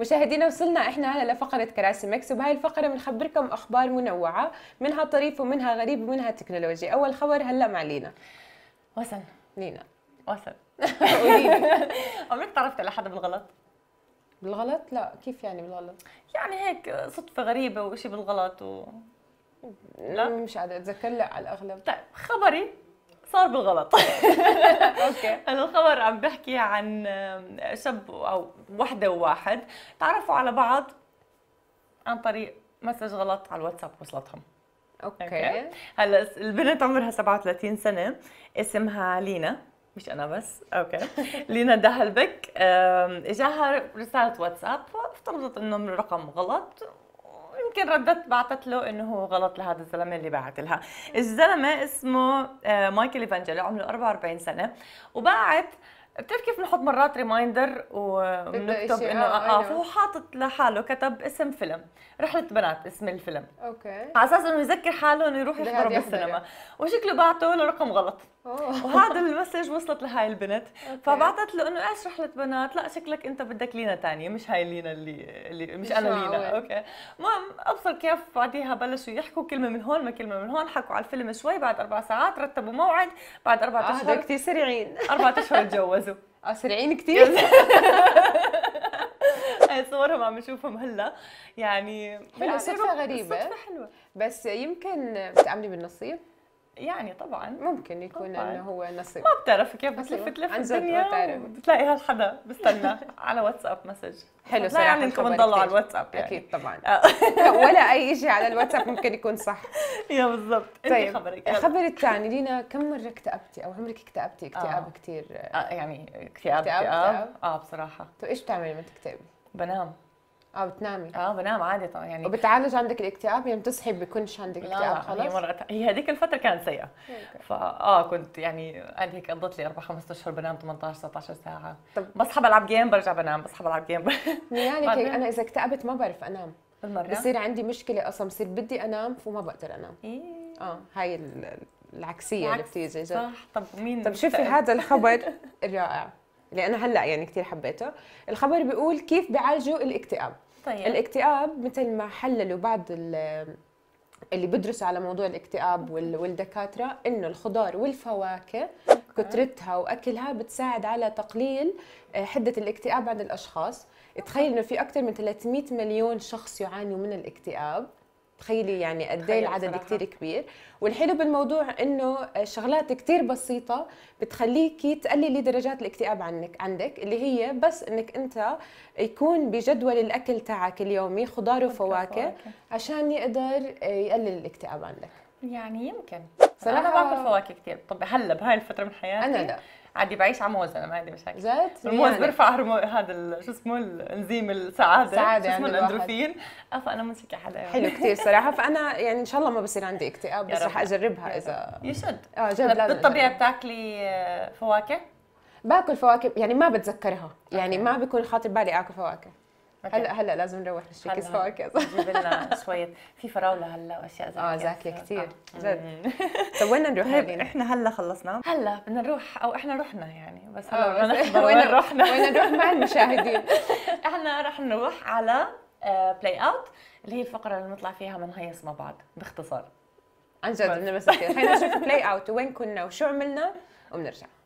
مشاهدينا وصلنا احنا هلا لفقره كراسي مكس وبهي الفقره بنخبركم اخبار منوعه منها طريف ومنها غريب ومنها تكنولوجي اول خبر هلا مع لينا وسن لينا وسن عمرك تعرفت على حدا بالغلط بالغلط لا كيف يعني بالغلط يعني هيك صدفه غريبه وشي بالغلط و لا مش قادرة اتذكر لا على الاغلب طيب خبري صار بالغلط اوكي الخبر عم بحكي عن شب او وحده وواحد تعرفوا على بعض عن طريق مسج غلط على الواتساب وصلتهم اوكي, أوكي. هلا البنت عمرها 37 سنه اسمها لينا مش انا بس اوكي لينا دهلبك اجاها رساله واتساب فافترضت انه الرقم غلط يمكن ردت بعثت له انه هو غلط لهذا الزلمه اللي بعت لها الزلمه اسمه آه، مايكل ايفانجيلو عمره 44 سنه وبعت بتعرف كيف بنحط مرات ريمايندر وبنكتب انه اه, آه،, آه، فهو حاطط لحاله كتب اسم فيلم رحله بنات اسم الفيلم اوكي على اساس انه يذكر حاله انه يروح يحضره بالسينما وشكله بعته لرقم غلط وهذا المسج وصلت لهاي البنت فبعثت له انه ايش رحله بنات لا شكلك انت بدك لينا تانية مش هاي لينا اللي, اللي مش, انا لينا اوكي المهم ابصر كيف بعديها بلشوا يحكوا كلمه من هون ما كلمه من هون حكوا على الفيلم شوي بعد اربع ساعات رتبوا موعد بعد اربع آه، اشهر آه كثير سريعين اربع اشهر تجوزوا اه سريعين كثير هاي صورهم عم نشوفهم هلا يعني حلو يعني صدفه غريبه صدفه حلوه بس يمكن بتامني بالنصيب يعني طبعا ممكن يكون طبعاً. انه هو نصيب ما بتعرف كيف بتلف تلف الدنيا بتلاقي هالحدا بستنى على واتساب مسج حلو صراحه يعني انكم بنضلوا على الواتساب يعني اكيد طبعا آه. ولا اي شيء على الواتساب ممكن يكون صح يا بالضبط طيب انت خبرك الخبر الثاني لينا كم مره اكتئبتي او عمرك اكتئبتي آه. اكتئاب آه. كثير آه يعني اكتئاب اكتئاب اه بصراحه طيب ايش بتعملي لما تكتئبي؟ بنام اه بتنامي اه بنام عادي طبعا يعني وبتعالج عندك الاكتئاب يعني بتصحي بيكونش عندك اكتئاب خلاص؟ هي مرة هي هذيك الفترة كانت سيئة فاه كنت يعني قال هيك قضيت لي اربع خمس اشهر بنام 18 19 ساعة طب بصحى بلعب جيم برجع بنام بصحى بلعب جيم يعني انا اذا اكتئبت ما بعرف انام بالمرة بصير عندي مشكلة اصلا بصير بدي انام فما بقدر انام إيه؟ اه هاي العكسية اللي بتيجي صح طب مين طب شوفي هذا الخبر الرائع اللي انا هلا يعني كثير حبيته الخبر بيقول كيف بيعالجوا الاكتئاب طيب. الاكتئاب مثل ما حللوا بعض اللي بدرسوا على موضوع الاكتئاب والدكاتره انه الخضار والفواكه كترتها واكلها بتساعد على تقليل آه، حده الاكتئاب عند الاشخاص تخيل انه في اكثر من 300 مليون شخص يعانوا من الاكتئاب تخيلي يعني قد ايه العدد كثير كبير والحلو بالموضوع انه شغلات كثير بسيطه بتخليكي تقللي درجات الاكتئاب عنك عندك اللي هي بس انك انت يكون بجدول الاكل تاعك اليومي خضار وفواكه عشان يقدر آه، يقلل الاكتئاب عندك يعني يمكن صراحه انا باكل فواكه كثير طب هلا بهاي الفتره من حياتي انا لا عادي بعيش على موز انا ما عندي مشاكل جد الموز يعني. بيرفع هذا شو اسمه الانزيم السعاده السعاده شو اسمه الاندروفين أه، فانا ماسكه حدا حلو كثير صراحه فانا يعني ان شاء الله ما بصير عندي اكتئاب بس رح اجربها اذا يشد اه جد بالطبيعه بتاكلي آه، فواكه باكل فواكه يعني ما بتذكرها يعني ما بيكون خاطر بالي اكل فواكه هلا هلا لازم نروح نشتري سوا كذا جيب لنا شويه في فراوله هلا واشياء آه، زاكيه اه زاكيه كثير جد طيب وين نروح طيب احنا هلا خلصنا هلا بدنا نروح او احنا رحنا يعني بس آه، هلا وين رحنا وين نروح مع المشاهدين احنا رح نروح على بلاي آه، اوت اللي هي الفقره اللي بنطلع فيها من هيص مع بعض باختصار عن جد بدنا بس خلينا نشوف بلاي اوت وين كنا وشو عملنا وبنرجع